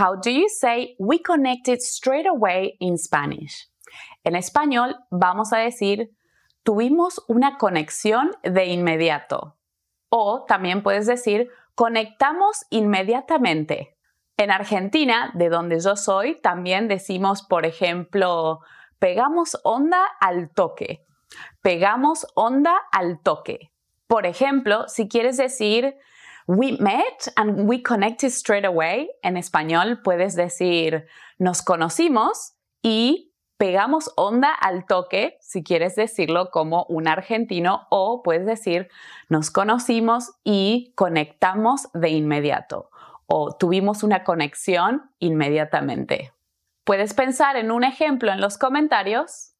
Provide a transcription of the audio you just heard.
How do you say we connected straight away in Spanish? En español vamos a decir tuvimos una conexión de inmediato. O también puedes decir conectamos inmediatamente. En Argentina, de donde yo soy, también decimos, por ejemplo, pegamos onda al toque. Pegamos onda al toque. Por ejemplo, si quieres decir, we met and we connected straight away. En español puedes decir nos conocimos y pegamos onda al toque, si quieres decirlo como un argentino, o puedes decir nos conocimos y conectamos de inmediato o tuvimos una conexión inmediatamente. Puedes pensar en un ejemplo en los comentarios